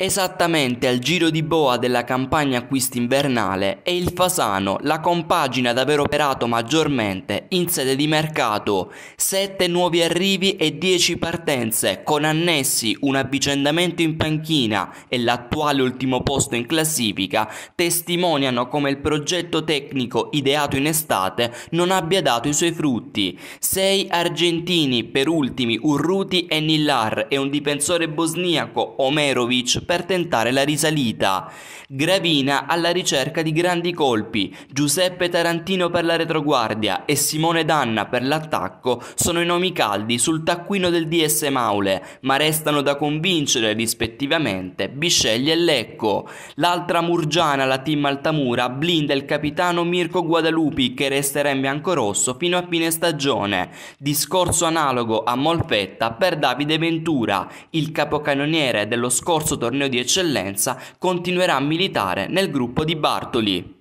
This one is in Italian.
Esattamente al giro di boa della campagna acquisti invernale è il Fasano la compagine ad aver operato maggiormente in sede di mercato, Sette nuovi arrivi e dieci partenze con annessi un avvicendamento in panchina e l'attuale ultimo posto in classifica testimoniano come il progetto tecnico ideato in estate non abbia dato i suoi frutti. 6 argentini, per ultimi Urruti e Nillar e un difensore bosniaco Omerovic per tentare la risalita. Gravina alla ricerca di grandi colpi, Giuseppe Tarantino per la retroguardia e Simone Danna per l'attacco sono i nomi caldi sul taccuino del DS Maule, ma restano da convincere rispettivamente Bisceglie e Lecco. L'altra murgiana, la team Altamura, blinda il capitano Mirko Guadalupi che resterà in biancorosso fino a fine stagione. Discorso analogo a Molfetta per Davide Ventura, il capocannoniere dello scorso torneo torneo di eccellenza, continuerà a militare nel gruppo di Bartoli.